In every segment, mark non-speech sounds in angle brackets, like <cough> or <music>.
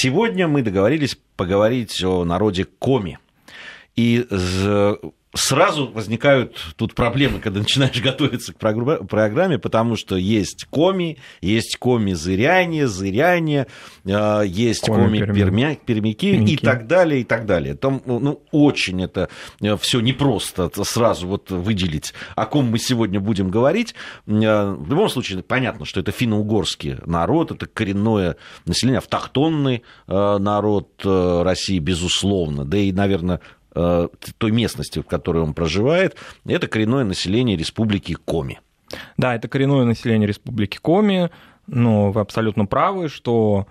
Сегодня мы договорились поговорить о народе Коми. И сразу возникают тут проблемы, когда начинаешь <laughs> готовиться к программе, потому что есть коми, есть коми зыряне, зыряне, э, есть коми-пермяки коми и так далее, и так далее. Там ну, ну очень это э, все непросто сразу вот выделить, о ком мы сегодня будем говорить. Э, в любом случае, понятно, что это финно-угорский народ, это коренное население, автохтонный народ России, безусловно, да и, наверное, Э, той местности, в которой он проживает, это коренное население республики Коми. Да, это коренное население республики Коми, но вы абсолютно правы, что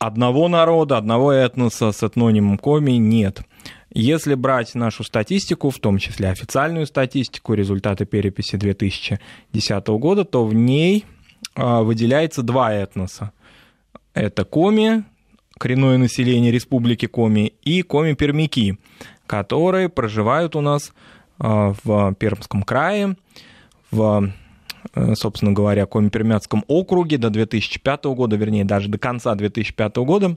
одного народа, одного этноса с этнонимом Коми нет. Если брать нашу статистику, в том числе официальную статистику, результаты переписи 2010 года, то в ней э, выделяется два этноса. Это Коми, коренное население Республики Коми, и коми-пермяки, которые проживают у нас э, в Пермском крае, в, э, собственно говоря, Коми-Пермяцком округе до 2005 года, вернее, даже до конца 2005 года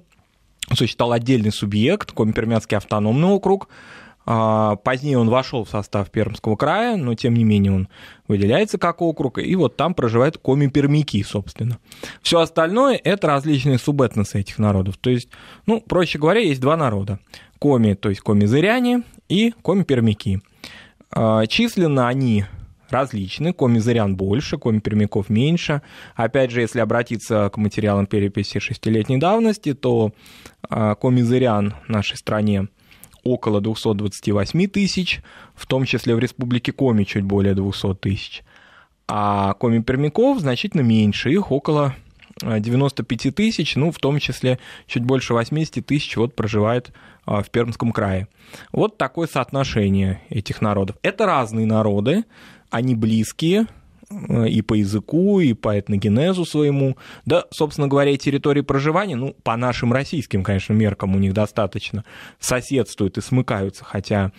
существовал отдельный субъект, Коми-Пермяцкий автономный округ, а, позднее он вошел в состав Пермского края, но тем не менее он выделяется как округ, и вот там проживают коми-пермяки, собственно. Все остальное — это различные субэтносы этих народов. То есть, ну, проще говоря, есть два народа. Коми, то есть коми-зыряне и коми-пермяки. А, численно они различны, коми-зырян больше, коми-пермяков меньше. Опять же, если обратиться к материалам переписи шестилетней давности, то а, коми-зырян в нашей стране — около 228 тысяч, в том числе в Республике Коми чуть более 200 тысяч. А коми-пермяков значительно меньше, их около 95 э, тысяч, ну, в том числе чуть больше 80 тысяч вот проживает э, в Пермском крае. Вот такое соотношение этих народов. Это разные народы, они близкие, и по языку, и по этногенезу своему, да, собственно говоря, и территории проживания, ну, по нашим российским, конечно, меркам у них достаточно, соседствуют и смыкаются, хотя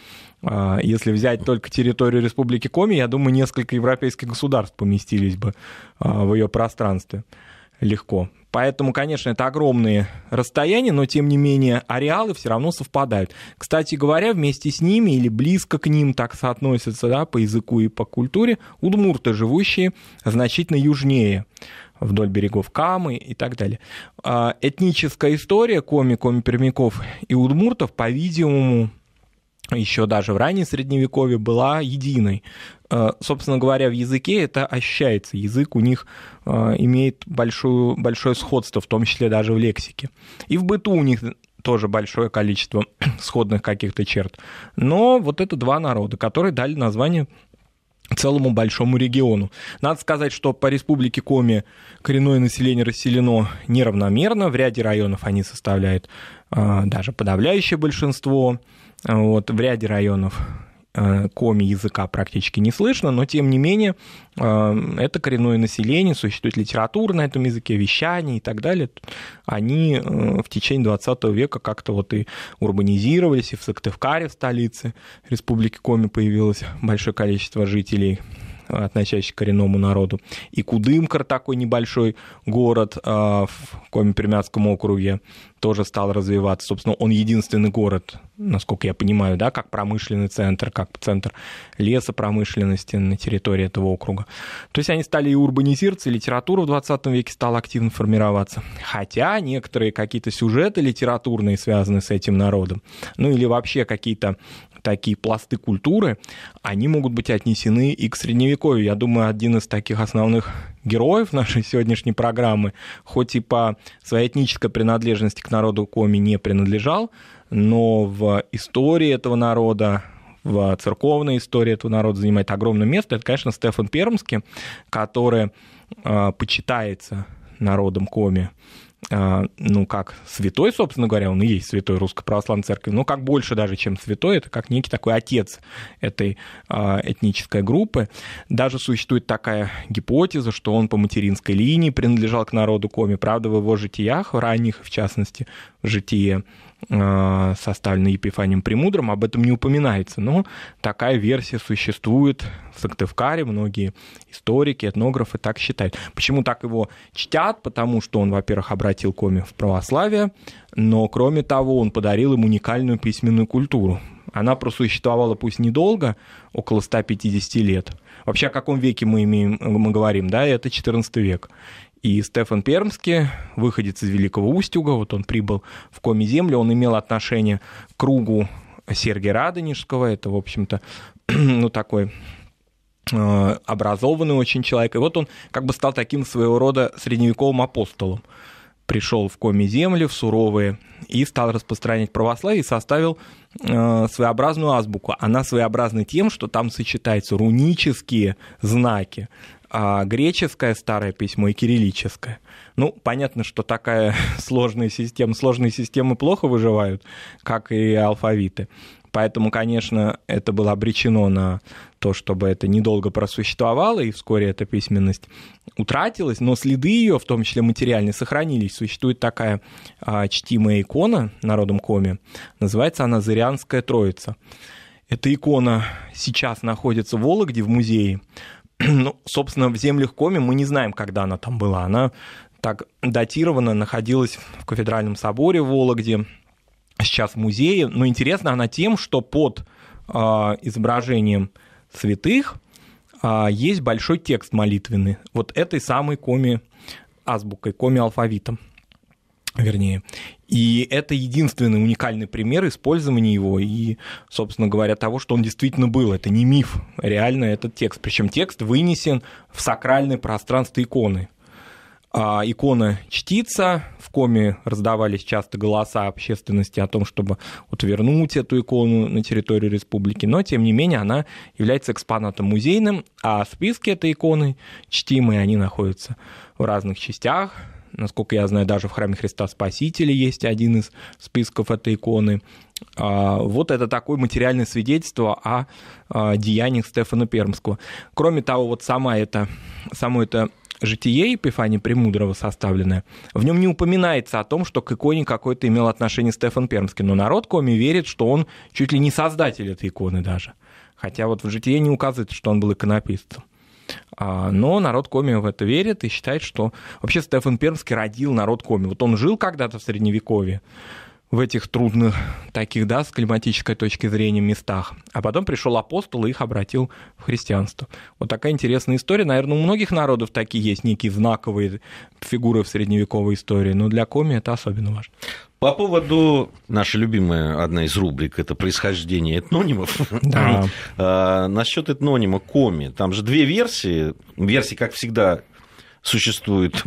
а, если взять только территорию Республики Коми, я думаю, несколько европейских государств поместились бы а, в ее пространстве легко. Поэтому, конечно, это огромные расстояния, но тем не менее ареалы все равно совпадают. Кстати говоря, вместе с ними или близко к ним так соотносятся да, по языку и по культуре удмурты, живущие значительно южнее вдоль берегов Камы и так далее. А, этническая история коми, коми-пермяков и удмуртов, по-видимому, еще даже в раннем средневековье была единой. Э, собственно говоря, в языке это ощущается. Язык у них э, имеет большую, большое сходство, в том числе даже в лексике. И в быту у них тоже большое количество <clears throat> сходных каких-то черт. Но вот это два народа, которые дали название целому большому региону. Надо сказать, что по республике Коми коренное население расселено неравномерно, в ряде районов они составляют э, даже подавляющее большинство, вот, в ряде районов э, коми языка практически не слышно, но тем не менее э, это коренное население, существует литература на этом языке, вещание и так далее. Они э, в течение 20 века как-то вот и урбанизировались, и в Сыктывкаре, в столице Республики Коми появилось большое количество жителей, относящийся к коренному народу, и Кудымкар, такой небольшой город а, в Коми-Пермятском округе, тоже стал развиваться. Собственно, он единственный город, насколько я понимаю, да, как промышленный центр, как центр лесопромышленности на территории этого округа. То есть они стали и урбанизироваться, и литература в 20 веке стала активно формироваться. Хотя некоторые какие-то сюжеты литературные связаны с этим народом, ну или вообще какие-то такие пласты культуры, они могут быть отнесены и к Средневековью. Я думаю, один из таких основных героев нашей сегодняшней программы, хоть и по своей этнической принадлежности к народу Коми не принадлежал, но в истории этого народа, в церковной истории этого народа занимает огромное место. Это, конечно, Стефан Пермский, который э, почитается народом Коми а, ну, как святой, собственно говоря, он и есть святой Русской Православной Церкви, но как больше даже, чем святой, это как некий такой отец этой а, этнической группы. Даже существует такая гипотеза, что он по материнской линии принадлежал к народу Коми. Правда, в его житиях, в ранних, в частности, в житие Э, со Сталиным Епифанием Премудрым, об этом не упоминается, но такая версия существует в Сыктывкаре, многие историки, этнографы так считают. Почему так его чтят? Потому что он, во-первых, обратил Коми в православие, но, кроме того, он подарил им уникальную письменную культуру. Она просуществовала пусть недолго, около 150 лет. Вообще, о каком веке мы, имеем, мы говорим, да, это 14 век. И Стефан Пермский, выходец из Великого Устюга, вот он прибыл в Коми земли, он имел отношение к кругу Сергия Радонежского, это, в общем-то, <clears throat> ну, такой э, образованный очень человек. И вот он как бы стал таким своего рода средневековым апостолом. Пришел в коми земли, в суровые, и стал распространять православие, и составил э, своеобразную азбуку. Она своеобразна тем, что там сочетаются рунические знаки а, греческое старое письмо и кириллическое. Ну, понятно, что такая <laughs> сложная система, сложные системы плохо выживают, как и алфавиты. Поэтому, конечно, это было обречено на то, чтобы это недолго просуществовало, и вскоре эта письменность утратилась, но следы ее, в том числе материальные, сохранились. Существует такая а, чтимая икона народом Коми, называется она «Зырянская Троица». Эта икона сейчас находится в Вологде в музее, ну, собственно, в землях Коми мы не знаем, когда она там была. Она так датирована, находилась в кафедральном соборе в Вологде, сейчас в музее. Но интересно она тем, что под э, изображением святых э, есть большой текст молитвенный. Вот этой самой коми азбукой, коми алфавитом вернее. И это единственный уникальный пример использования его и, собственно говоря, того, что он действительно был. Это не миф, реально этот текст. Причем текст вынесен в сакральное пространство иконы. А икона чтится, в коме раздавались часто голоса общественности о том, чтобы вот вернуть эту икону на территорию республики, но, тем не менее, она является экспонатом музейным, а списки этой иконы чтимые, они находятся в разных частях Насколько я знаю, даже в храме Христа Спасителя есть один из списков этой иконы. А, вот это такое материальное свидетельство о а, деяниях Стефана Пермского. Кроме того, вот сама это, само это житие Епифания Премудрого составленное, в нем не упоминается о том, что к иконе какое-то имел отношение Стефан Пермский, но народ Коми верит, что он чуть ли не создатель этой иконы даже. Хотя вот в житии не указывается, что он был иконописцем. А, но народ Коми в это верит и считает, что вообще Стефан Пермский родил народ Коми. Вот он жил когда-то в Средневековье, в этих трудных таких, да, с климатической точки зрения местах. А потом пришел апостол и их обратил в христианство. Вот такая интересная история. Наверное, у многих народов такие есть некие знаковые фигуры в средневековой истории, но для Коми это особенно важно. По поводу, наша любимая одна из рубрик, это происхождение этнонимов. Да. а, насчет этнонима Коми, там же две версии. Версии, как всегда, существует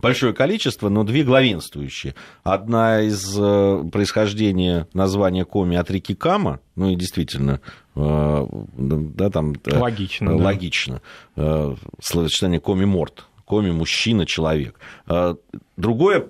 большое количество, но две главенствующие. Одна из э, происхождения названия Коми от реки Кама, ну и действительно, э, да, там... Логично. Э, логично. Да. Словосочетание Коми-морт. Коми – мужчина, человек. А, другое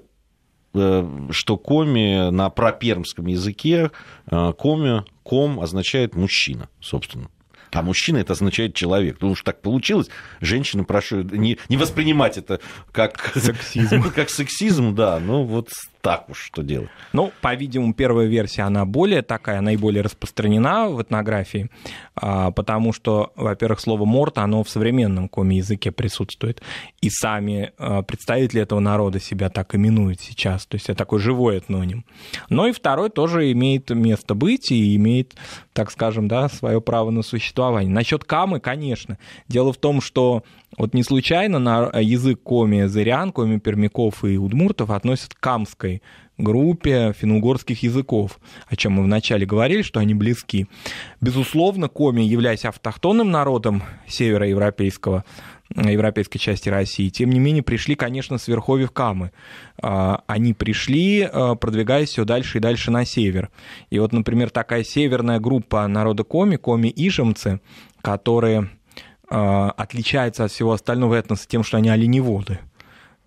Э, что коми на пропермском языке э, коми, ком означает мужчина, собственно. А мужчина это означает человек. Ну уж так получилось. Женщины, прошу не, не воспринимать это как сексизм. <laughs> как сексизм, да. Ну вот так уж что делать. Ну, по-видимому, первая версия, она более такая, наиболее распространена в этнографии, а, потому что, во-первых, слово «морт», оно в современном коми-языке присутствует, и сами а, представители этого народа себя так именуют сейчас, то есть это такой живой этноним. Но ну и второй тоже имеет место быть и имеет, так скажем, да, свое право на существование. Насчет камы, конечно. Дело в том, что вот не случайно на язык коми зырян, коми пермяков и удмуртов относят к камской группе финно-угорских языков, о чем мы вначале говорили, что они близки. Безусловно, коми, являясь автохтонным народом североевропейского, э, европейской части России, тем не менее пришли, конечно, с верховьев Камы. А, они пришли, э, продвигаясь все дальше и дальше на север. И вот, например, такая северная группа народа коми, коми-ижемцы, которые а, отличаются от всего остального этноса тем, что они оленеводы,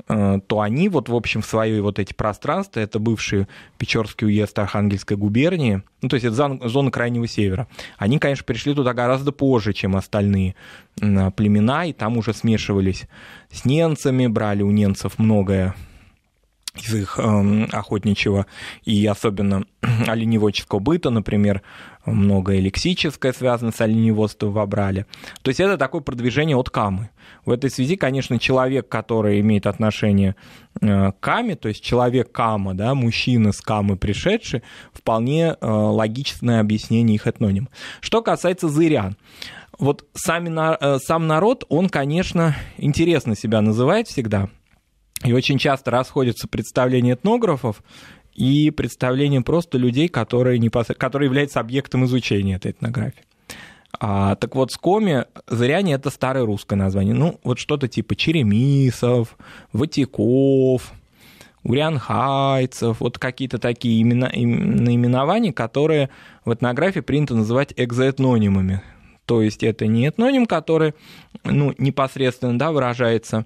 а, то они вот, в общем, в свои вот эти пространства, это бывший Печорский уезд Архангельской губернии, ну, то есть это зона Крайнего Севера, они, конечно, пришли туда гораздо позже, чем остальные а, племена, и там уже смешивались с ненцами, брали у ненцев многое из их э, охотничьего и особенно <clears throat> оленеводческого быта, например, много лексическое связано с оленеводством в Абрале. То есть это такое продвижение от камы. В этой связи, конечно, человек, который имеет отношение э, к каме, то есть человек кама, да, мужчина с камы пришедший, вполне э, логичное объяснение их этноним. Что касается зырян, вот сами, э, сам народ, он, конечно, интересно себя называет всегда – и очень часто расходятся представления этнографов и представления просто людей, которые, непосред... которые являются объектом изучения этой этнографии. А, так вот, скоми, зыряне — это старое русское название. Ну, вот что-то типа Черемисов, Ватиков, Урянхайцев, вот какие-то такие имена, им, наименования, которые в этнографии принято называть экзоэтнонимами. То есть это не этноним, который ну, непосредственно да, выражается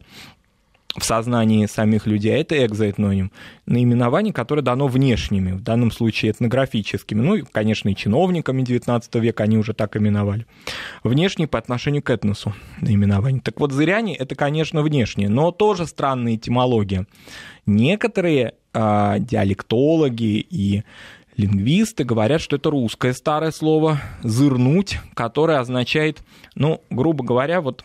в сознании самих людей, а это экзоэтноним, наименование, которое дано внешними, в данном случае этнографическими, ну, и, конечно, и чиновниками XIX века они уже так именовали. Внешние по отношению к этносу наименование. Так вот, зыряне — это, конечно, внешние, но тоже странная этимология. Некоторые э, диалектологи и лингвисты говорят, что это русское старое слово «зырнуть», которое означает, ну, грубо говоря, вот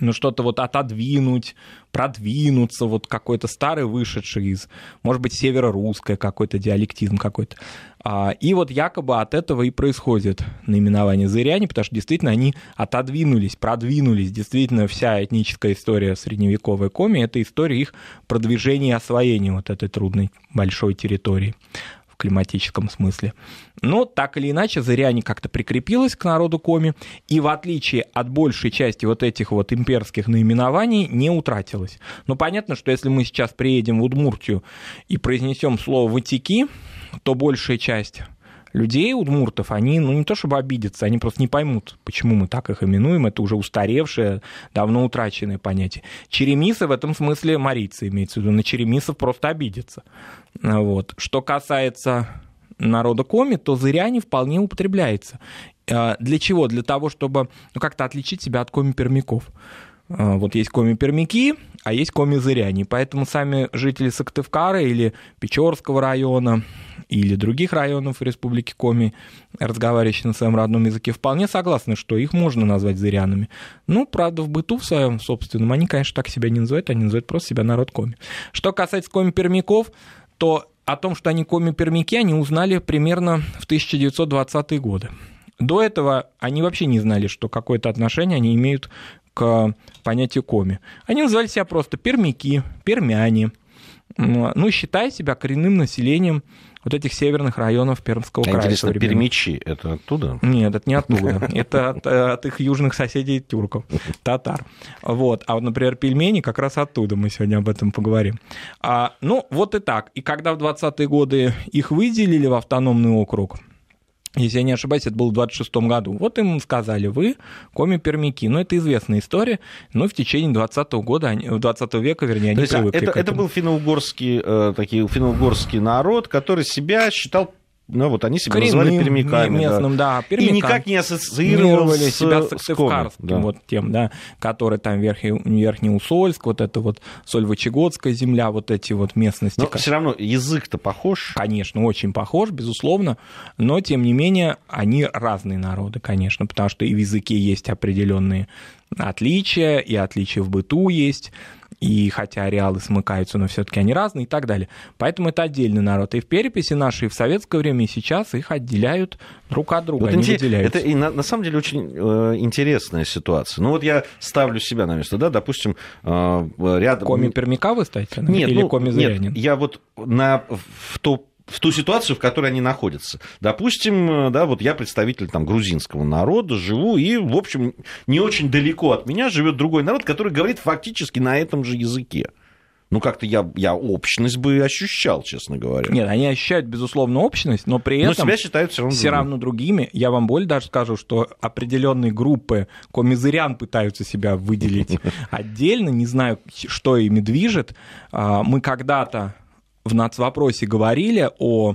ну, что-то вот отодвинуть, продвинуться, вот какой-то старый вышедший из, может быть, северо-русское какой-то диалектизм какой-то. А, и вот якобы от этого и происходит наименование зыряне, потому что действительно они отодвинулись, продвинулись. Действительно, вся этническая история средневековой коми — это история их продвижения и освоения вот этой трудной большой территории в климатическом смысле. Но так или иначе, Зыряни как-то прикрепилась к народу коми, и в отличие от большей части вот этих вот имперских наименований, не утратилась. Но понятно, что если мы сейчас приедем в Удмуртию и произнесем слово «ватики», то большая часть людей, удмуртов, они ну, не то чтобы обидятся, они просто не поймут, почему мы так их именуем. Это уже устаревшее, давно утраченное понятие. Черемисы в этом смысле марийцы имеется в виду. На черемисов просто обидятся. Вот. Что касается народа коми, то зыряне вполне употребляется. А, для чего? Для того, чтобы ну, как-то отличить себя от коми-пермяков. А, вот есть коми-пермяки, а есть Коми-зыряне, комизыряне. Поэтому сами жители Сыктывкара или Печорского района или других районов Республики Коми, разговаривающие на своем родном языке, вполне согласны, что их можно назвать зырянами. Ну, правда, в быту в своем собственном они, конечно, так себя не называют, они называют просто себя народ Коми. Что касается коми-пермяков, то о том, что они коми-пермяки, они узнали примерно в 1920-е годы. До этого они вообще не знали, что какое-то отношение они имеют к понятию коми. Они называли себя просто пермяки, пермяне. Ну, считай себя коренным населением вот этих северных районов Пермского а края. Интересно, пермичи — это оттуда? Нет, это не оттуда. <laughs> Это э, от, их южных соседей тюрков, <laughs> татар. Вот. А вот, например, пельмени как раз оттуда. Мы сегодня об этом поговорим. А, ну, вот и так. И когда в 20-е годы их выделили в автономный округ — если я не ошибаюсь, это было в 26 году. Вот им сказали, вы коми-пермяки. Ну, это известная история, Ну в течение 20 года, они, 20 века, вернее, они То есть, а привыкли это, к этому. Это был финно-угорский, э, такие, финно-угорский народ, который себя считал ну, вот они себя Коренным, называли пермяками. Местным, да. да пермякам. И никак не ассоциировали с, себя с Сыктывкарским да. вот тем, да, который там верхний, верхний Усольск, вот это вот Сольвычегодская земля, вот эти вот местности. Но как... все равно язык-то похож. Конечно, очень похож, безусловно, но тем не менее они разные народы, конечно, потому что и в языке есть определенные отличия, и отличия в быту есть и хотя ареалы смыкаются, но все-таки они разные и так далее. Поэтому это отдельный народ. И в переписи нашей, и в советское время, и сейчас их отделяют друг от друга. Вот они интерес... выделяются. Это и на, на самом деле очень э, интересная ситуация. Ну вот я ставлю себя на место, да, допустим, э, рядом... Коми Пермяка вы ставите? Нет, Или ну, коми Зырянин? Нет, я вот на, в то в ту ситуацию, в которой они находятся. Допустим, э, да, вот я представитель там грузинского народа, живу, и, в общем, не очень далеко от меня живет другой народ, который говорит фактически на этом же языке. Ну, как-то я, я общность бы ощущал, честно говоря. Нет, они ощущают, безусловно, общность, но при но этом себя считают все равно, другими. равно другими. Я вам более даже скажу, что определенные группы комизырян пытаются себя выделить <laughs> отдельно. Не знаю, что ими движет. А, мы когда-то в нацвопросе говорили о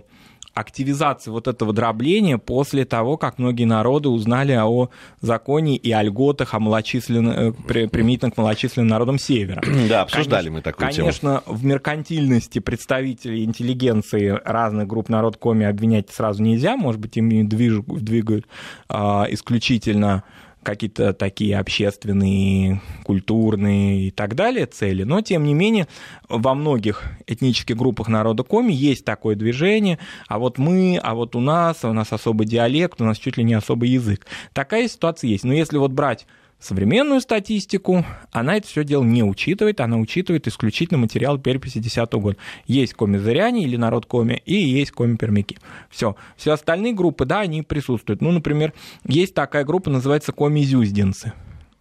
активизации вот этого дробления после того, как многие народы узнали о законе и о льготах о малочисленных э, применительно к малочисленным народам Севера. <clears throat> Да, обсуждали конечно, мы такую конечно, тему. Конечно, в меркантильности представителей интеллигенции разных групп народ коми обвинять сразу нельзя, может быть, им движут, двигают а, исключительно какие-то такие общественные, культурные и так далее цели, но тем не менее во многих этнических группах народа Коми есть такое движение, а вот мы, а вот у нас, у нас особый диалект, у нас чуть ли не особый язык. Такая ситуация есть. Но если вот брать современную статистику, она это все дело не учитывает, она учитывает исключительно материал переписи 10 года. Есть коми-зыряне или народ коми, и есть коми-пермяки. Все. Все остальные группы, да, они присутствуют. Ну, например, есть такая группа, называется коми-зюздинцы.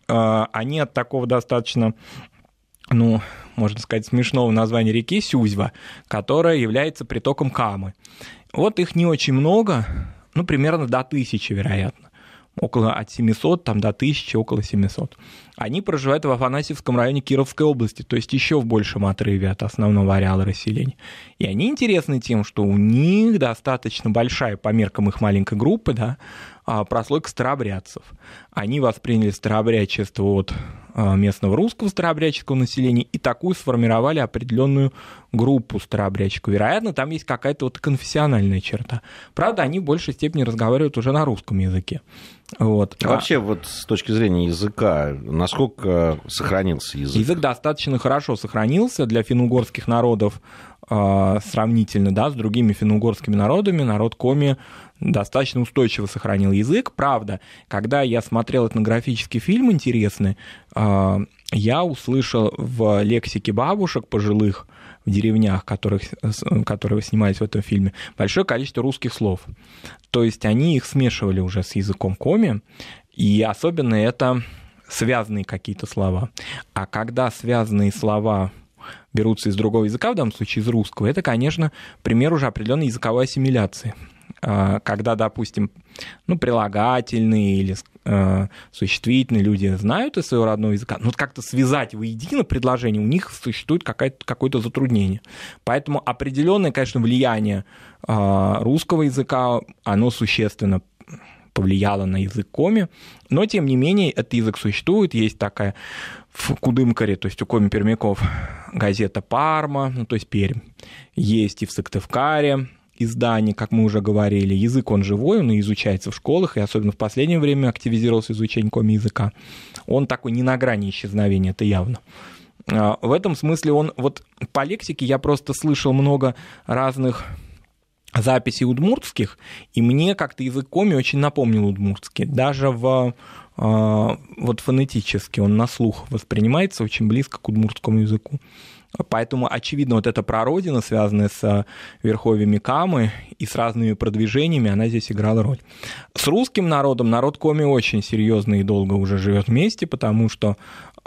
А, они от такого достаточно ну, можно сказать, смешного названия реки Сюзьва, которая является притоком Камы. Вот их не очень много, ну, примерно до тысячи, вероятно около от 700 там, до 1000, около 700. Они проживают в Афанасьевском районе Кировской области, то есть еще в большем отрыве от основного ареала расселения. И они интересны тем, что у них достаточно большая по меркам их маленькой группы да, а, прослойка старообрядцев. Они восприняли старообрядчество от Э, местного русского старообрядческого населения и такую сформировали определенную группу старообрядчиков. Вероятно, там есть какая-то вот конфессиональная черта. Правда, они в большей степени разговаривают уже на русском языке. Вот. А вообще, вот с точки зрения языка, насколько сохранился язык? Язык достаточно хорошо сохранился для финно-угорских народов а, сравнительно, да, с другими финно-угорскими народами. Народ Коми достаточно устойчиво сохранил язык. Правда, когда я смотрел этнографический фильм интересный, а, я услышал в лексике бабушек пожилых в деревнях, которых, которые снимались в этом фильме, большое количество русских слов. То есть они их смешивали уже с языком коми, и особенно это связанные какие-то слова. А когда связанные слова берутся из другого языка, в данном случае из русского, это, конечно, пример уже определенной языковой ассимиляции. А, когда, допустим, ну, прилагательные или э, существительные люди знают из своего родного языка, но ну, как-то связать воедино предложение, у них существует какое-то затруднение. Поэтому определенное, конечно, влияние а, русского языка, оно существенно повлияло на язык коми, но, тем не менее, этот язык существует, есть такая в Кудымкаре, то есть у коми-пермяков газета «Парма», ну, то есть «Пермь», есть и в Сыктывкаре, издания, как мы уже говорили. Язык, он живой, он и изучается в школах, и особенно в последнее время активизировался изучение коми-языка. Он такой не на грани исчезновения, это явно. А, в этом смысле он, вот по лексике я просто слышал много разных записей удмуртских, и мне как-то язык коми очень напомнил удмуртский. Даже в а, вот фонетически он на слух воспринимается очень близко к удмуртскому языку. Поэтому, очевидно, вот эта прародина, связанная с э, верховьями Камы и с разными продвижениями, она здесь играла роль. С русским народом народ Коми очень серьезно и долго уже живет вместе, потому что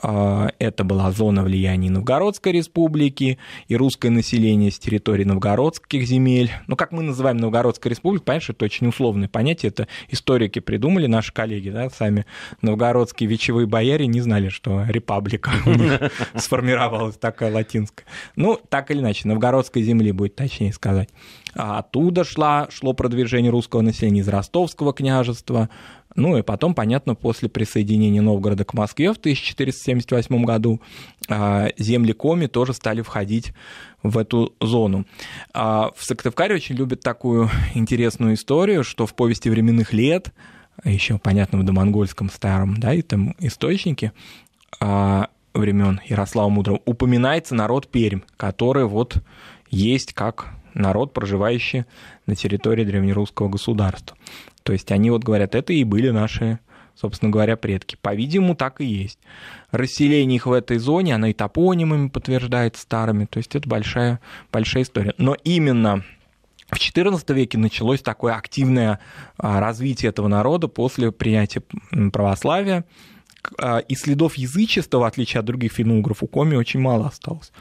а, это была зона влияния Новгородской республики и русское население с территории новгородских земель. Ну, как мы называем Новгородская республика, понимаешь, это очень условное понятие, это историки придумали, наши коллеги, да, сами новгородские вечевые бояре не знали, что республика <laughs> сформировалась такая латинская. Ну, так или иначе, новгородской земли будет точнее сказать. А оттуда шла, шло продвижение русского населения из Ростовского княжества, ну и потом, понятно, после присоединения Новгорода к Москве в 1478 году а, земли Коми тоже стали входить в эту зону. А, в Сыктывкаре очень любят такую интересную историю, что в повести временных лет, еще, понятно, в домонгольском старом, да, и там источники а, времен Ярослава Мудрого, упоминается народ Пермь, который вот есть как народ, проживающий на территории древнерусского государства. То есть они вот говорят, это и были наши, собственно говоря, предки. По-видимому, так и есть. Расселение их в этой зоне, она и топонимами подтверждает старыми. То есть это большая, большая история. Но именно в XIV веке началось такое активное а, развитие этого народа после принятия православия. А, и следов язычества, в отличие от других финно у Коми очень мало осталось.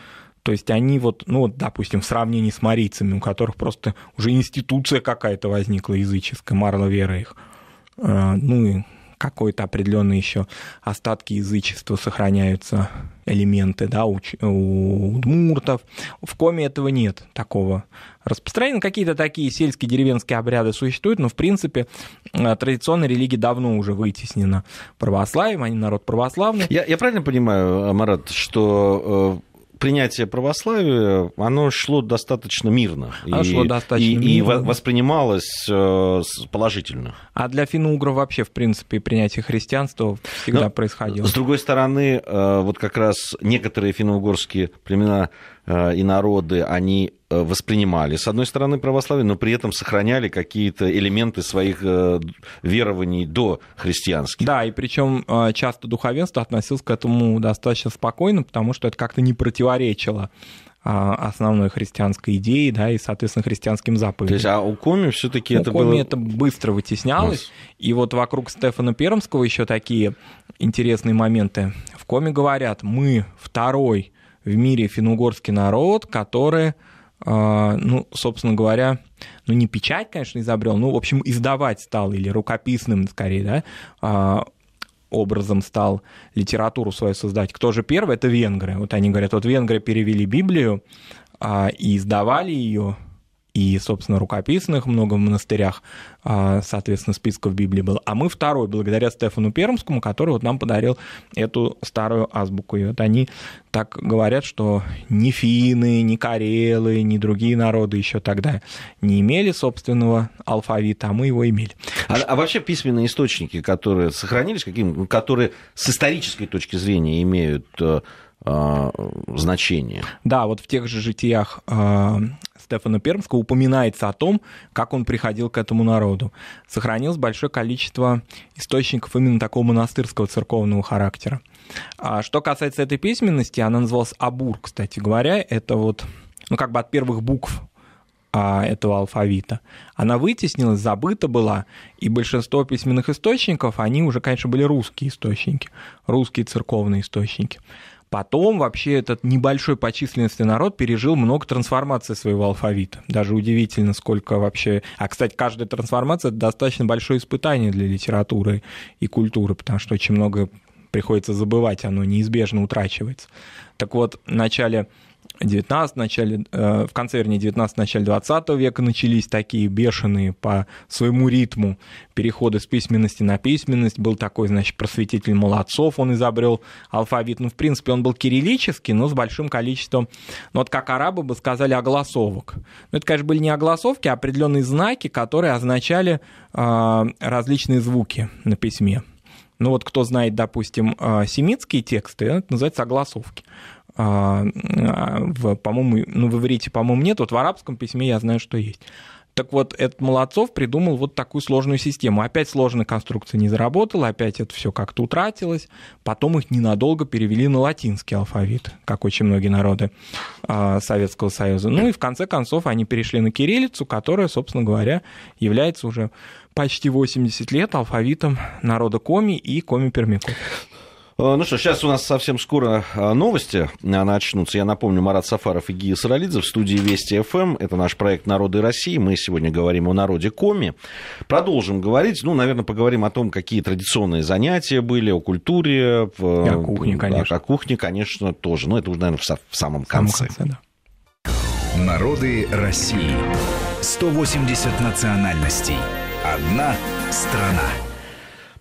То есть они вот, ну вот, допустим, в сравнении с марийцами, у которых просто уже институция какая-то возникла языческая, Марла Вера их, э, ну и какой-то определенный еще остатки язычества сохраняются элементы, да, у, у удмуртов. В коме этого нет такого распространения. Какие-то такие сельские деревенские обряды существуют, но, в принципе, э, традиционная религия давно уже вытеснена православием, они народ православный. Я, я правильно понимаю, Марат, что э, принятие православия, оно шло достаточно мирно. Оно и, шло достаточно и, мирно. И воспринималось э, положительно. А для финно вообще, в принципе, принятие христианства всегда Но, происходило. С другой стороны, э, вот как раз некоторые финно-угорские племена э, и народы, они Э, воспринимали, с одной стороны, православие, но при этом сохраняли какие-то элементы своих э, верований до христианских. Да, и причем э, часто духовенство относилось к этому достаточно спокойно, потому что это как-то не противоречило а, основной христианской идеи, да, и, соответственно, христианским заповедям. То есть, а у Коми все таки это было. у Коми это быстро вытеснялось, yes. и вот вокруг Стефана Пермского еще такие интересные моменты. В Коми говорят, мы второй в мире финугорский народ, который а, ну, собственно говоря, ну, не печать, конечно, изобрел, ну, в общем, издавать стал, или рукописным, скорее, да, а, образом стал литературу свою создать. Кто же первый? Это венгры. Вот они говорят, вот венгры перевели Библию а, и издавали ее и, собственно, рукописных много в монастырях, а, соответственно, списков Библии было. А мы второй, благодаря Стефану Пермскому, который вот нам подарил эту старую азбуку. И вот они так говорят, что ни финны, ни карелы, ни другие народы еще тогда не имели собственного алфавита, а мы его имели. А, а вообще письменные источники, которые сохранились, каким, которые с исторической точки зрения имеют э, э, значение. Да, вот в тех же житиях э, Стефана Пермского упоминается о том, как он приходил к этому народу. Сохранилось большое количество источников именно такого монастырского церковного характера. А что касается этой письменности, она называлась Абур, кстати говоря. Это вот, ну, как бы от первых букв а, этого алфавита. Она вытеснилась, забыта была, и большинство письменных источников, они уже, конечно, были русские источники, русские церковные источники. Потом вообще этот небольшой по численности народ пережил много трансформаций своего алфавита. Даже удивительно, сколько вообще... А, кстати, каждая трансформация — это достаточно большое испытание для литературы и культуры, потому что очень много приходится забывать, оно неизбежно утрачивается. Так вот, в начале 19, начале, э, в конце, вернее, 19, начале 20 века начались такие бешеные по своему ритму переходы с письменности на письменность. Был такой, значит, просветитель молодцов, он изобрел алфавит. Ну, в принципе, он был кириллический, но с большим количеством, ну, вот как арабы бы сказали, огласовок. Ну, это, конечно, были не огласовки, а определенные знаки, которые означали э, различные звуки на письме. Ну вот кто знает, допустим, э, семитские тексты, это называется огласовки. А, по-моему, ну, в иврите, по-моему, нет, вот в арабском письме я знаю, что есть. Так вот, этот Молодцов придумал вот такую сложную систему. Опять сложная конструкция не заработала, опять это все как-то утратилось. Потом их ненадолго перевели на латинский алфавит, как очень многие народы э, Советского Союза. Ну и в конце концов они перешли на кириллицу, которая, собственно говоря, является уже почти 80 лет алфавитом народа коми и коми-пермяков. Э, ну что, сейчас у нас совсем скоро э, новости э, начнутся. Я напомню, Марат Сафаров и Гия Саралидзе в студии Вести ФМ. Эм. Это наш проект «Народы России». Мы сегодня говорим о народе Коми. Продолжим говорить. Ну, наверное, поговорим о том, какие традиционные занятия были, о культуре. И о кухне, конечно. О, кухне, конечно, тоже. Но ну, это уже, наверное, в самом конце. В самом конце да. Народы России. 180 национальностей. Одна страна.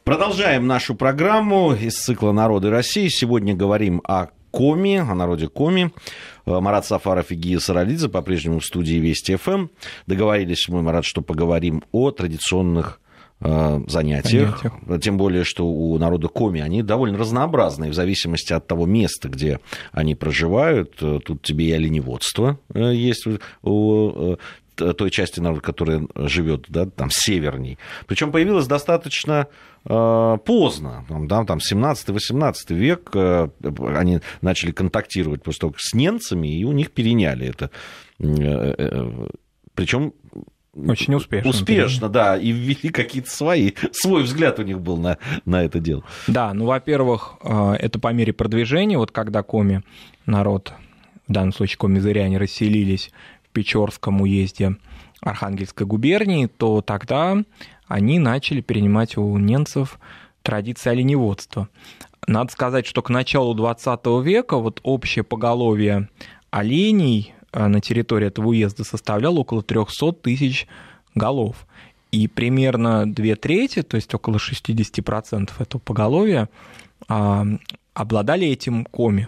Продолжаем нашу программу из цикла «Народы России». Сегодня говорим о Коми, о народе Коми. Э, Марат Сафаров и Гия Саралидзе по-прежнему в студии Вести ФМ. Договорились мы, Марат, что поговорим о традиционных э, занятиях. Понятие. Тем более, что у народа коми они довольно разнообразные в зависимости от того места, где они проживают. Э, Тут тебе и оленеводство есть. Э, той части народа, которая живет да, там северней. Причем появилась достаточно э, поздно, там, там 17-18 век э, они начали контактировать просто с немцами, и у них переняли это. Причем очень успешно. Успешно, да, и ввели какие-то свои, свой взгляд у них был на, на это дело. Да, ну, во-первых, это по мере продвижения, вот когда коми народ, в данном случае коми-зыряне, расселились Печорском уезде Архангельской губернии, то тогда они начали перенимать у немцев традиции оленеводства. Надо сказать, что к началу 20 века вот общее поголовье оленей э, на территории этого уезда составляло около 300 тысяч голов. И примерно две трети, то есть около 60% этого поголовья, а, обладали этим коми.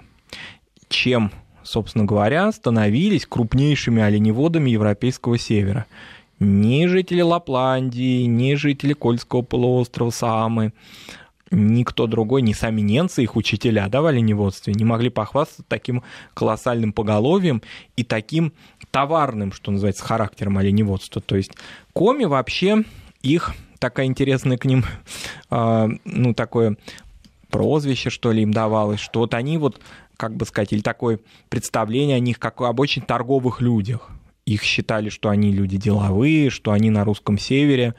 Чем собственно говоря, становились крупнейшими оленеводами Европейского севера. Ни жители Лапландии, ни жители Кольского полуострова Саамы, никто другой, ни сами немцы, их учителя да, в оленеводстве, не могли похвастаться таким колоссальным поголовьем и таким товарным, что называется, характером оленеводства. То есть коми вообще их такая интересная к ним, а, ну, такое прозвище, что ли, им давалось, что вот они вот как бы сказать, или такое представление о них, как об очень торговых людях. Их считали, что они люди деловые, что они на русском севере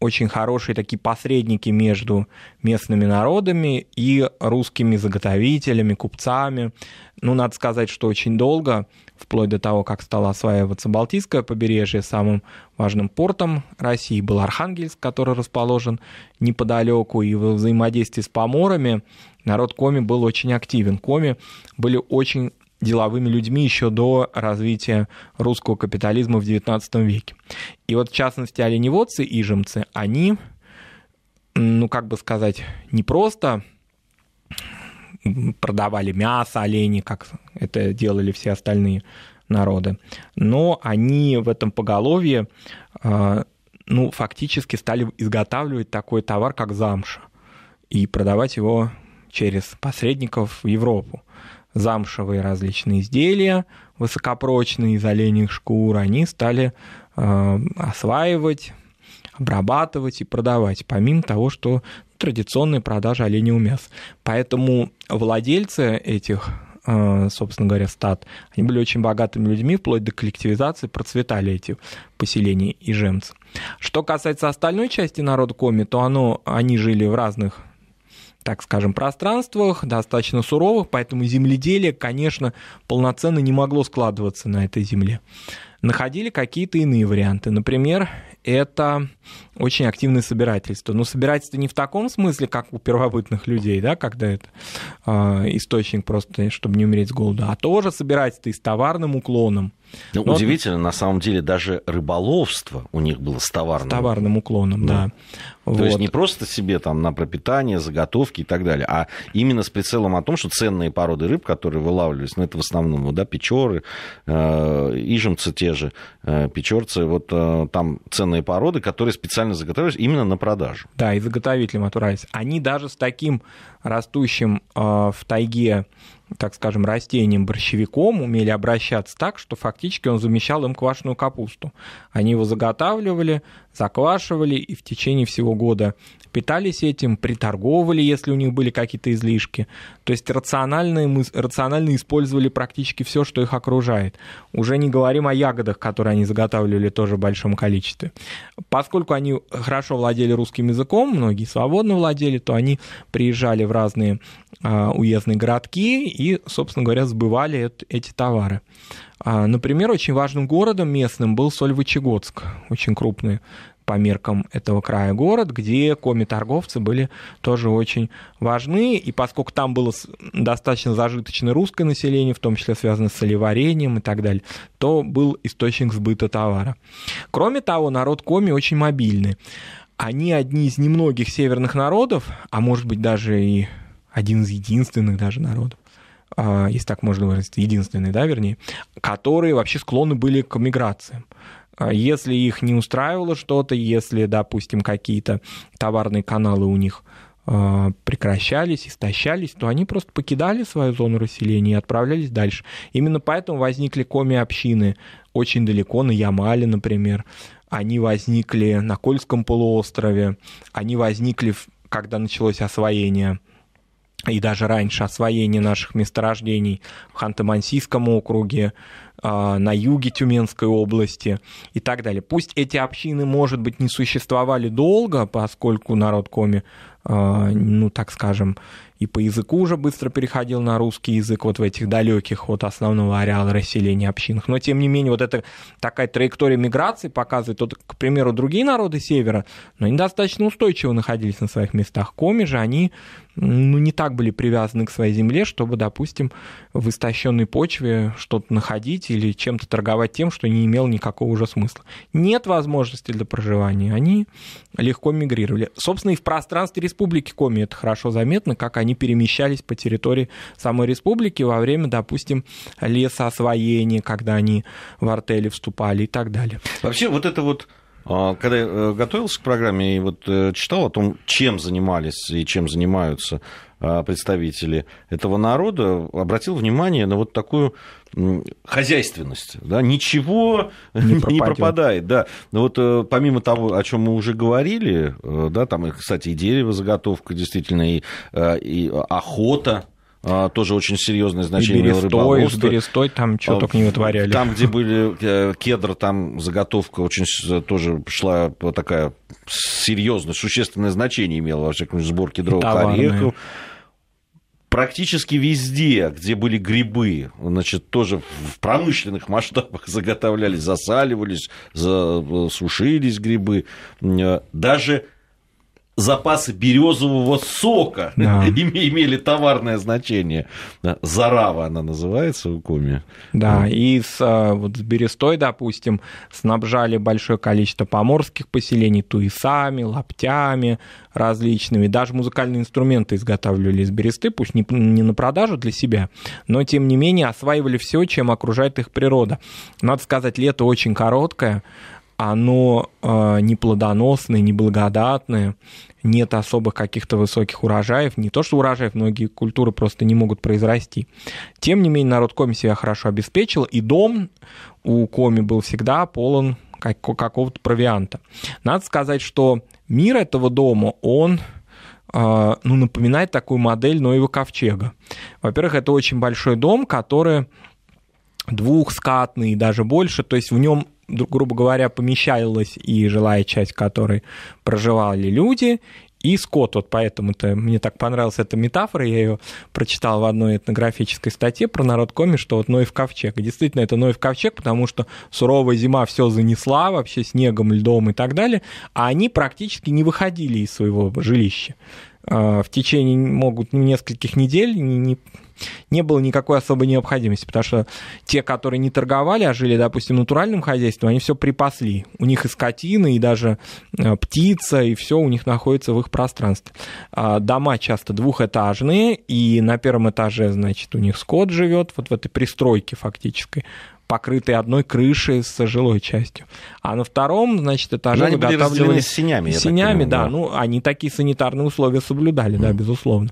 очень хорошие такие посредники между местными народами и русскими заготовителями, купцами. Ну, надо сказать, что очень долго, вплоть до того, как стало осваиваться Балтийское побережье, самым важным портом России был Архангельск, который расположен неподалеку, и во взаимодействии с поморами народ Коми был очень активен. Коми были очень деловыми людьми еще до развития русского капитализма в XIX веке. И вот, в частности, оленеводцы и жемцы, они, ну, как бы сказать, не просто продавали мясо оленей, как это делали все остальные народы, но они в этом поголовье, а, ну, фактически стали изготавливать такой товар, как замша, и продавать его через посредников в Европу. Замшевые различные изделия, высокопрочные из оленьих шкур, они стали э, осваивать, обрабатывать и продавать, помимо того, что традиционная продажа оленевого мяс Поэтому владельцы этих э, собственно говоря, стат они были очень богатыми людьми, вплоть до коллективизации процветали эти поселения и жемцы. Что касается остальной части народа Коми, то оно, они жили в разных так скажем, пространствах, достаточно суровых, поэтому земледелие, конечно, полноценно не могло складываться на этой земле. Находили какие-то иные варианты. Например, это очень активное собирательство. Но собирательство не в таком смысле, как у первобытных людей, да, когда это э, источник просто, чтобы не умереть с голода, а тоже собирательство и с товарным уклоном, ну, Но... Удивительно, на самом деле, даже рыболовство у них было с товарным. С товарным уклоном, да. да. Ну. То вот. есть не просто себе там на пропитание, заготовки и так далее, а именно с прицелом о том, что ценные породы рыб, которые вылавливались, ну, это в основном, да, печоры, э, ижемцы те же, э, печорцы, вот э, там ценные породы, которые специально заготовились именно на продажу. Да, и заготовители отправились. Они даже с таким растущим э, в тайге так скажем, растением, борщевиком, умели обращаться так, что фактически он замещал им квашеную капусту. Они его заготавливали, заквашивали и в течение всего года питались этим, приторговывали, если у них были какие-то излишки. То есть рационально, мы, рационально использовали практически все, что их окружает. Уже не говорим о ягодах, которые они заготавливали тоже в большом количестве. Поскольку они хорошо владели русским языком, многие свободно владели, то они приезжали в разные а, уездные городки и, собственно говоря, сбывали это, эти товары. А, например, очень важным городом местным был Сольвычегодск, очень крупный по меркам этого края город, где коми-торговцы были тоже очень важны. И поскольку там было достаточно зажиточное русское население, в том числе связано с солеварением и так далее, то был источник сбыта товара. Кроме того, народ коми очень мобильный. Они одни из немногих северных народов, а может быть даже и один из единственных даже народов, а, если так можно выразиться, единственный, да, вернее, которые вообще склонны были к миграциям. А если их не устраивало что-то, если, допустим, какие-то товарные каналы у них а, прекращались, истощались, то они просто покидали свою зону расселения и отправлялись дальше. Именно поэтому возникли коми-общины очень далеко, на Ямале, например. Они возникли на Кольском полуострове, они возникли, когда началось освоение и даже раньше освоение наших месторождений в Ханты-Мансийском округе, а, на юге Тюменской области и так далее. Пусть эти общины, может быть, не существовали долго, поскольку народ Коми, а, ну, так скажем, и по языку уже быстро переходил на русский язык вот в этих далеких от основного ареала расселения общинах. Но, тем не менее, вот эта такая траектория миграции показывает, вот, к примеру, другие народы Севера, но они достаточно устойчиво находились на своих местах. Коми же, они ну, не так были привязаны к своей земле, чтобы, допустим, в истощенной почве что-то находить или чем-то торговать тем, что не имело никакого уже смысла. Нет возможности для проживания, они легко мигрировали. Собственно, и в пространстве Республики Коми это хорошо заметно, как они перемещались по территории самой республики во время, допустим, лесоосвоения, когда они в артели вступали и так далее. Вообще вот это вот а, когда я э, готовился к программе и вот э, читал о том, чем занимались и чем занимаются а, представители этого народа, обратил внимание на вот такую хозяйственность. Да? Ничего не, <laughs> пропадет. не пропадает. Да. Но вот э, помимо того, о чем мы уже говорили, э, да, там, кстати, и дерево заготовка, действительно, и, э, и охота а, тоже очень серьезное значение и берестой, рыболовства. Берестой там что а, только не вытворяли. Там, где <laughs> были кедр, там заготовка очень тоже шла такая серьезное, существенное значение имела во всяком сборке дров, орехов практически везде, где были грибы, значит, тоже в промышленных масштабах <laughs> заготовлялись, засаливались, засушились э, грибы. Э, даже запасы березового сока да. <laughs> имели товарное значение. Зарава она называется у Коми. Да, и с, а, вот с берестой, допустим, снабжали большое количество поморских поселений туисами, лаптями различными. Даже музыкальные инструменты изготавливали из бересты, пусть не, не на продажу для себя, но тем не менее осваивали все, чем окружает их природа. Надо сказать, лето очень короткое оно э, неплодоносное, неблагодатное, нет особо каких-то высоких урожаев. Не то, что урожаев, многие культуры просто не могут произрасти. Тем не менее, народ Коми себя хорошо обеспечил, и дом у Коми был всегда полон как- какого-то провианта. Надо сказать, что мир этого дома, он э, ну, напоминает такую модель Ноева ковчега. Во-первых, это очень большой дом, который двухскатный, и даже больше, то есть в нем грубо говоря, помещалась и жилая часть, в которой проживали люди, и скот. Вот поэтому-то мне так понравилась эта метафора, я ее прочитал в одной этнографической статье про народ Коми, что вот Ноев ковчег. И действительно, это Ноев ковчег, потому что суровая зима все занесла вообще снегом, льдом и так далее, а они практически не выходили из своего жилища. А, в течение могут ну, нескольких недель не, не было никакой особой необходимости, потому что те, которые не торговали, а жили, допустим, натуральным хозяйством, они все припасли. У них и скотина, и даже э, птица, и все у них находится в их пространстве. А, дома часто двухэтажные, и на первом этаже, значит, у них скот живет, вот в этой пристройке фактической покрытые одной крышей с жилой частью. А на втором, значит, этаже ну, они были с синями. Синями, понимаю, да, да. Ну, они такие санитарные условия соблюдали, mm. да, безусловно.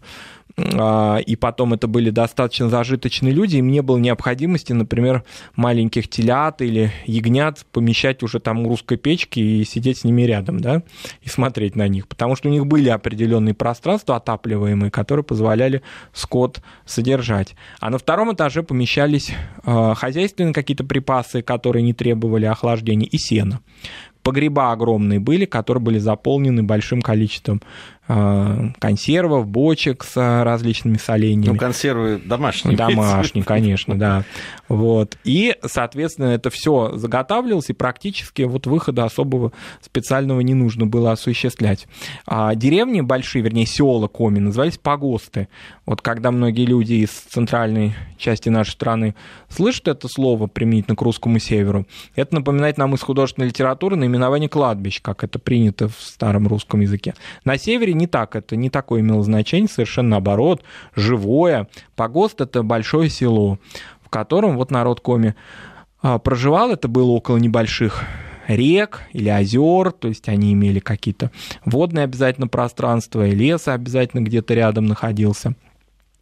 А, и потом это были достаточно зажиточные люди, им не было необходимости, например, маленьких телят или ягнят помещать уже там у русской печки и сидеть с ними рядом, да, и смотреть на них, потому что у них были определенные пространства отапливаемые, которые позволяли скот содержать. А на втором этаже помещались а, хозяйственные какие-то припасы, которые не требовали охлаждения, и сена. погреба огромные были, которые были заполнены большим количеством Э, консервов, бочек с э, различными солениями. Ну, консервы домашние. Ну, домашние, конечно, да. Вот. И, соответственно, это все заготавливалось, и практически вот выхода особого специального не нужно было осуществлять. А деревни большие, вернее, села Коми назывались погосты. Вот когда многие люди из центральной части нашей страны слышат это слово применительно к русскому северу, это напоминает нам из художественной литературы наименование кладбищ, как это принято в старом русском языке. На севере не так это, не такое имело значение, совершенно наоборот, живое. Погост — это большое село, в котором вот народ Коми а, проживал, это было около небольших рек или озер, то есть они имели какие-то водные обязательно пространства, и лес обязательно где-то рядом находился.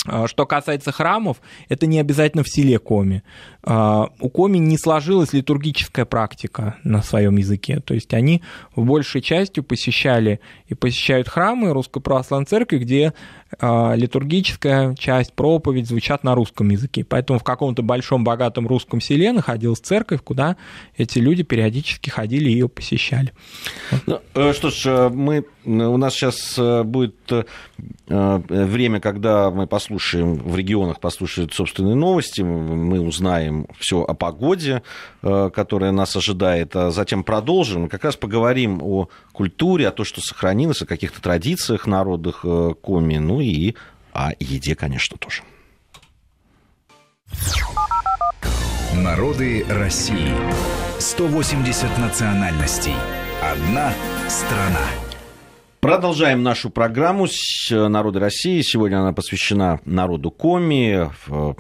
А, что касается храмов, это не обязательно в селе Коми. А, у Коми не сложилась литургическая практика на своем языке. То есть они в большей частью посещали и посещают храмы Русской Православной Церкви, где а, литургическая часть, проповедь звучат на русском языке. Поэтому в каком-то большом богатом русском селе находилась церковь, куда эти люди периодически ходили и ее посещали. Ну, э, что ж, э, мы, э, у нас сейчас будет время, когда мы послушаем, в регионах послушают собственные новости, мы узнаем все о погоде, которая нас ожидает, а затем продолжим. Как раз поговорим о культуре, о том, что сохранилось, о каких-то традициях народных коми, ну и о еде, конечно, тоже. Народы России. 180 национальностей. Одна страна. Продолжаем нашу программу с «Народы России». Сегодня она посвящена народу Коми, э,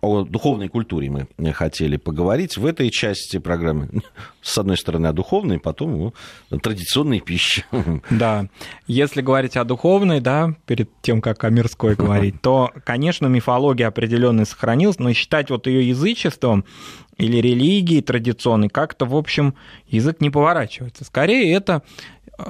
о духовной культуре мы хотели поговорить в этой части программы. <laughs> С одной стороны о духовной, потом о традиционной пище. <laughs> Да. Если говорить о духовной, да, перед тем, как о мирской <laughs> говорить, то, конечно, мифология определенно сохранилась, но считать вот ее язычеством или религией традиционной как-то, в общем, язык не поворачивается. Скорее, это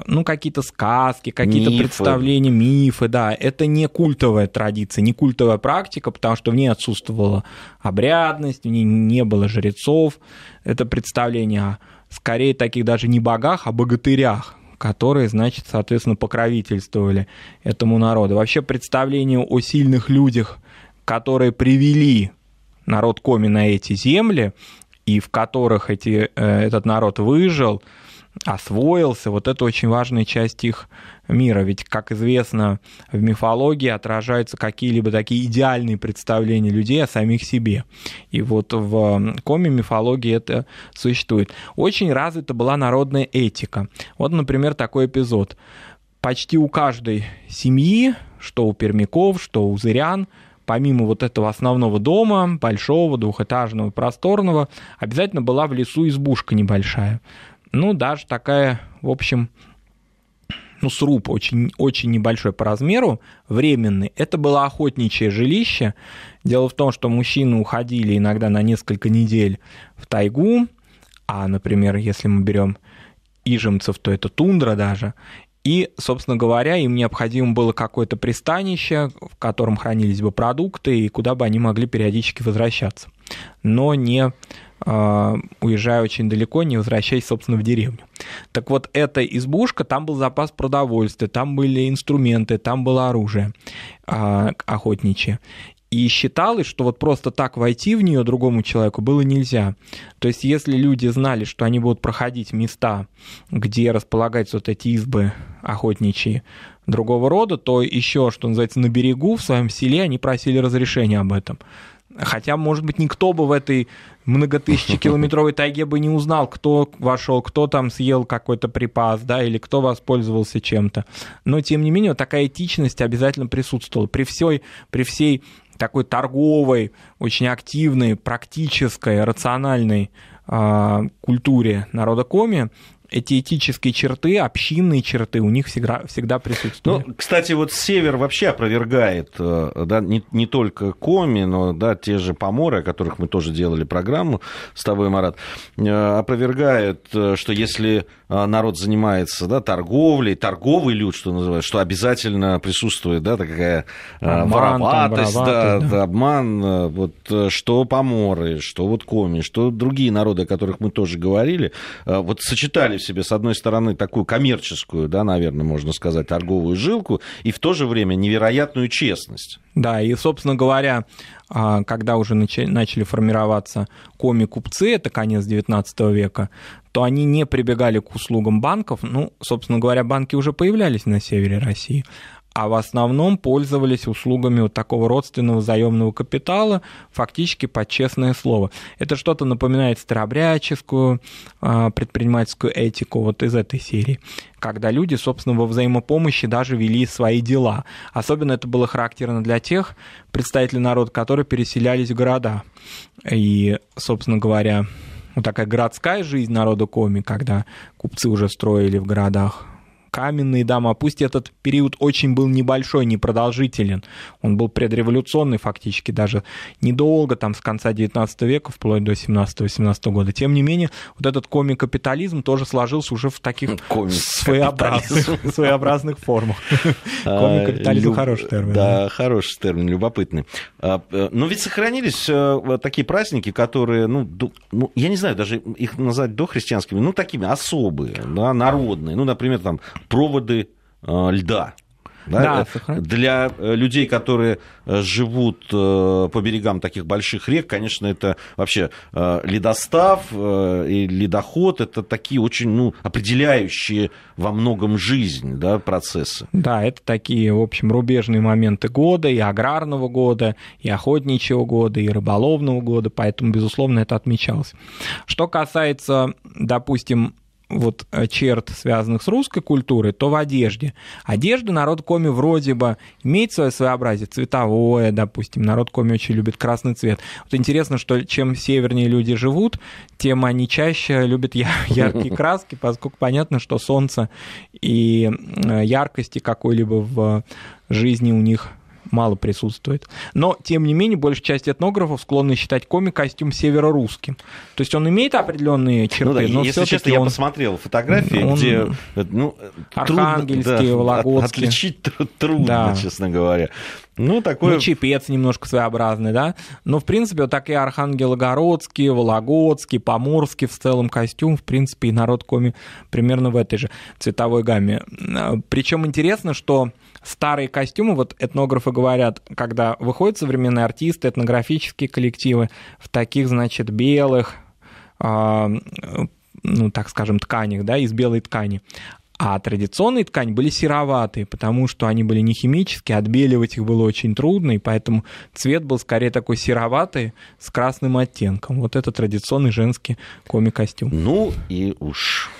ну, какие-то сказки, какие-то мифы. представления, мифы, да. Это не культовая традиция, не культовая практика, потому что в ней отсутствовала обрядность, в ней не было жрецов. Это представление скорее, таких даже не богах, а богатырях, которые, значит, соответственно, покровительствовали этому народу. Вообще представление о сильных людях, которые привели народ Коми на эти земли, и в которых эти, э, этот народ выжил – освоился. Вот это очень важная часть их мира. Ведь, как известно, в мифологии отражаются какие-либо такие идеальные представления людей о самих себе. И вот в коме мифологии это существует. Очень развита была народная этика. Вот, например, такой эпизод. Почти у каждой семьи, что у пермяков, что у зырян, помимо вот этого основного дома, большого, двухэтажного, просторного, обязательно была в лесу избушка небольшая. Ну, даже такая, в общем, ну, сруб очень, очень небольшой по размеру, временный. Это было охотничье жилище. Дело в том, что мужчины уходили иногда на несколько недель в тайгу, а, например, если мы берем ижемцев, то это тундра даже. И, собственно говоря, им необходимо было какое-то пристанище, в котором хранились бы продукты и куда бы они могли периодически возвращаться, но не а, уезжая очень далеко, не возвращаясь, собственно, в деревню. Так вот, эта избушка, там был запас продовольствия, там были инструменты, там было оружие а, охотничье. И считалось, что вот просто так войти в нее другому человеку было нельзя. То есть, если люди знали, что они будут проходить места, где располагаются вот эти избы охотничьи другого рода, то еще, что называется, на берегу в своем селе они просили разрешения об этом. Хотя, может быть, никто бы в этой многотысячекилометровой тайге бы не узнал, кто вошел, кто там съел какой-то припас, да, или кто воспользовался чем-то. Но, тем не менее, вот такая этичность обязательно присутствовала. При всей, при всей такой торговой, очень активной, практической, рациональной э, культуре народа Коми эти этические черты, общинные черты у них всегда, всегда присутствуют. Ну, кстати, вот Север вообще опровергает э, да, не, не только Коми, но да, те же Поморы, о которых мы тоже делали программу с тобой, Марат, э, опровергает, э, что если а, народ занимается да, торговлей, торговый люд, что называется, что обязательно присутствует, да, такая а, обман, вороватость, да, да. обман, э, вот, э, что поморы, что вот коми, что другие народы, о которых мы тоже говорили, э, вот сочетали в себе, с одной стороны, такую коммерческую, да, наверное, можно сказать, торговую жилку, и в то же время невероятную честность. Да, и, собственно говоря, а, когда уже начали формироваться коми-купцы, это конец XIX века, то они не прибегали к услугам банков. Ну, собственно говоря, банки уже появлялись на севере России, а в основном пользовались услугами вот такого родственного заемного капитала, фактически под честное слово. Это что-то напоминает старобряческую а, предпринимательскую этику вот из этой серии, когда люди, собственно, во взаимопомощи даже вели свои дела. Особенно это было характерно для тех представителей народа, которые переселялись в города. И, собственно говоря, ну, такая городская жизнь народа коми, когда купцы уже строили в городах каменные дома. Пусть этот период очень был небольшой, непродолжителен. Он был предреволюционный фактически даже недолго, там с конца 19 века вплоть до 17-18 года. Тем не менее, вот этот комик-капитализм тоже сложился уже в таких <laughs> своеобразных, <laughs> своеобразных формах. <laughs> А, комик-капитализм хороший термин. Да, хороший термин, любопытный. А, э, но ведь сохранились э, такие праздники, которые, ну, ну, я не знаю, даже их назвать дохристианскими, ну, такими особые, да, народные. Ну, например, там проводы э, льда. Да, да, э, для э, людей, которые живут по берегам таких больших рек, конечно, это вообще ледостав и ледоход, это такие очень ну, определяющие во многом жизнь да, процессы. Да, это такие, в общем, рубежные моменты года, и аграрного года, и охотничьего года, и рыболовного года, поэтому, безусловно, это отмечалось. Что касается, допустим, вот э, черт, связанных с русской культурой, то в одежде. Одежда народ коми вроде бы имеет свое своеобразие, цветовое, допустим, народ коми очень любит красный цвет. Вот интересно, что чем севернее люди живут, тем они чаще любят <laughs> яркие краски, поскольку понятно, что солнце и э, яркости какой-либо в жизни у них мало присутствует. Но, тем не менее, большая часть этнографов склонны считать коми-костюм северорусским. То есть он имеет определенные черты, ну, да, но Если честно, он... я посмотрел фотографии, он... где... Э, ну, Архангельские, трудно, да, Вологодские. Отличить трудно, да. честно говоря. Ну, такой... Ну, чепец немножко своеобразный, да? Но, в принципе, вот так и Архангелогородский, Вологодский, Поморский в целом костюм, в принципе, и народ коми примерно в этой же цветовой гамме. Э, причем интересно, что старые костюмы, вот этнографы говорят, когда выходят современные артисты, этнографические коллективы, в таких, значит, белых, а, ну, так скажем, тканях, да, из белой ткани. А традиционные ткани были сероватые, потому что они были не химические, отбеливать их было очень трудно, и поэтому цвет был скорее такой сероватый с красным оттенком. Вот это традиционный женский коми-костюм. Ну и уж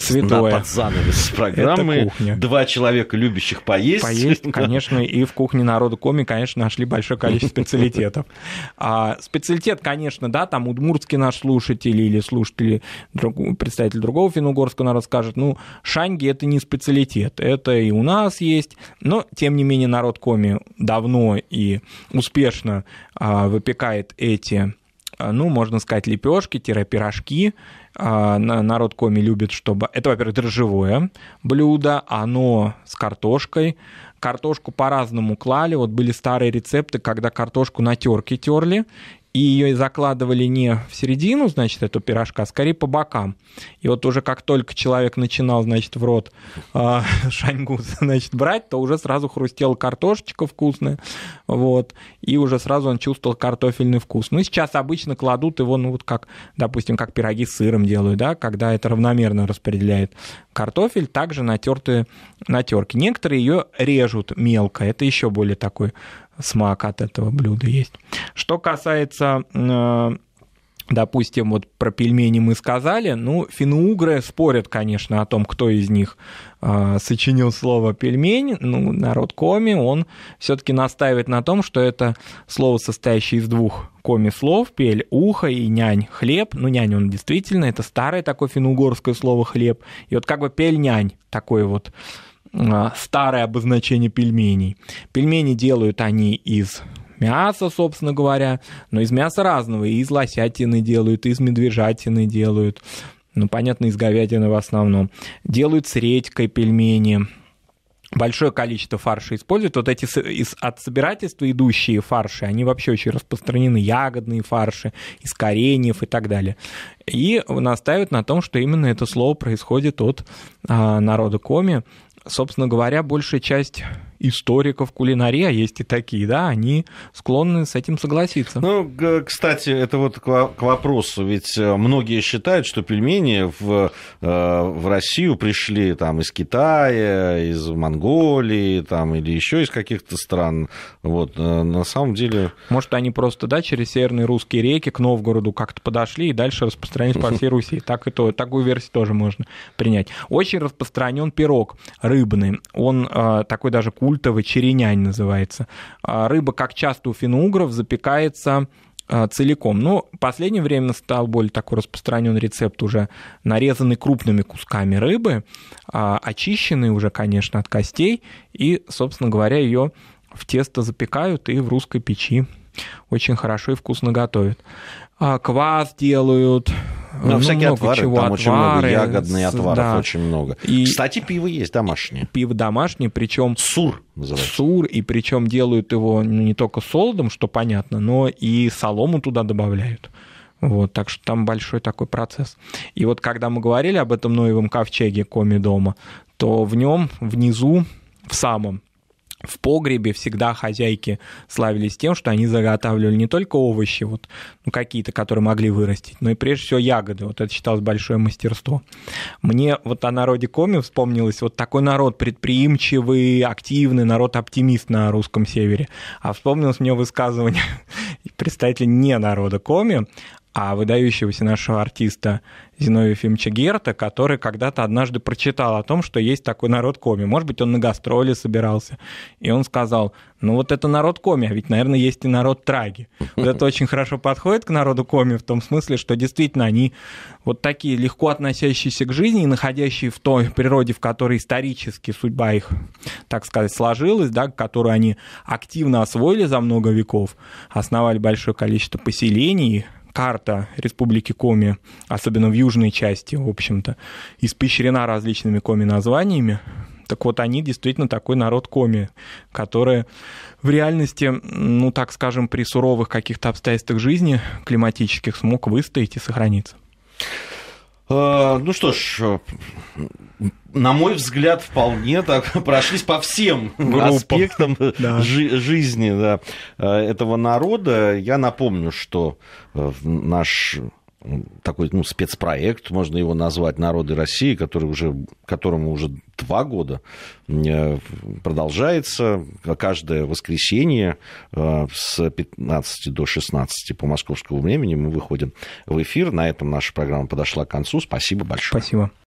Святое. под занавес программы. Кухня. Два человека, любящих поесть. Поесть, конечно, и в кухне народа коми, конечно, нашли большое количество специалитетов. <laughs> А, специалитет, конечно, да, там удмуртский наш слушатель или слушатели, друг, представитель другого финно-угорского народа скажет, ну, шанги это не специалитет, это и у нас есть, но, тем не менее, народ коми давно и успешно а, выпекает эти а, ну, можно сказать, лепешки-пирожки, а, народ коми любит, чтобы... Это, во-первых, дрожжевое блюдо, оно с картошкой. Картошку по-разному клали. Вот были старые рецепты, когда картошку на терке терли, и ее закладывали не в середину, значит, этого пирожка, а скорее по бокам. И вот уже как только человек начинал, значит, в рот э, <laughs> шаньгу, значит, брать, то уже сразу хрустела картошечка вкусная, вот, и уже сразу он чувствовал картофельный вкус. Ну, сейчас обычно кладут его, ну, вот как, допустим, как пироги с сыром делают, да, когда это равномерно распределяет картофель, также натертые натерки. Некоторые ее режут мелко, это еще более такой смак от этого блюда есть. Что касается э, допустим, вот про пельмени мы сказали, ну, финно-угры спорят, конечно, о том, кто из них э, сочинил слово пельмень, ну, народ коми, он все таки настаивает на том, что это слово, состоящее из двух коми-слов, пель – ухо и нянь – хлеб, ну, нянь он действительно, это старое такое финно слово «хлеб», и вот как бы пель-нянь, такой вот а, старое обозначение пельменей. Пельмени делают они из мяса, собственно говоря, но из мяса разного, и из лосятины делают, и из медвежатины делают, ну, понятно, из говядины в основном. Делают с редькой пельмени, большое количество фарша используют. Вот эти из, от собирательства идущие фарши, они вообще очень распространены. Ягодные фарши, из кореньев и так далее. И настаивают на том, что именно это слово происходит от а, народа коми, собственно говоря, большая часть историков кулинария а есть и такие, да, они склонны с этим согласиться. Ну, кстати, это вот к вопросу, ведь э, многие считают, что пельмени в, э, в Россию пришли там из Китая, из Монголии, там или еще из каких-то стран, вот, э, на самом деле... Может, они просто, да, через северные русские реки к Новгороду как-то подошли и дальше распространились по всей <laughs> Руси, так и то, такую версию тоже можно принять. Очень распространен пирог рыбный, он такой даже кулинарный, культовый черенянь называется. А рыба, как часто у финугров, запекается а, целиком. Но ну, в последнее время стал более такой распространен рецепт уже нарезанный крупными кусками рыбы, а, очищенный уже, конечно, от костей, и, собственно говоря, ее в тесто запекают и в русской печи очень хорошо и вкусно готовят. Квас делают, но ну, ну, всякие много отвары, чего. там отвары, очень много ягодные отваров, да. очень много. И... Кстати, пиво есть домашнее. Пиво домашнее, причем... Сур называется. Сур, и причем делают его ну, не только солодом, что понятно, но и солому туда добавляют. Вот, так что там большой такой процесс. И вот когда мы говорили об этом Ноевом ковчеге Коми дома, то в нем внизу в самом в погребе всегда хозяйки славились тем, что они заготавливали не только овощи, вот, ну, какие-то, которые могли вырастить, но и прежде всего ягоды. Вот это считалось большое мастерство. Мне вот о народе коми вспомнилось, вот такой народ предприимчивый, активный, народ-оптимист на русском севере. А вспомнилось мне высказывание <laughs> представителя не народа коми, а выдающегося нашего артиста Зиновия Фимча Герта, который когда-то однажды прочитал о том, что есть такой народ коми. Может быть, он на гастроли собирался. И он сказал, ну вот это народ коми, а ведь, наверное, есть и народ траги. Вот это очень хорошо подходит к народу коми в том смысле, что действительно они вот такие легко относящиеся к жизни находящие в той природе, в которой исторически судьба их, так сказать, сложилась, да, которую они активно освоили за много веков, основали большое количество поселений, карта Республики Коми, особенно в южной части, в общем-то, испещрена различными коми-названиями. Так вот, они действительно такой народ коми, которые в реальности, ну так скажем, при суровых каких-то обстоятельствах жизни климатических смог выстоять и сохраниться. Э, ну что ж, э, на мой взгляд, вполне так <laughs> прошлись по всем Группам. аспектам <laughs> да. жи- жизни да, э, этого народа. Я напомню, что наш такой ну, спецпроект, можно его назвать «Народы России», который уже, которому уже два года э, продолжается. Каждое воскресенье э, с 15 до 16 по московскому времени мы выходим в эфир. На этом наша программа подошла к концу. Спасибо большое. Спасибо.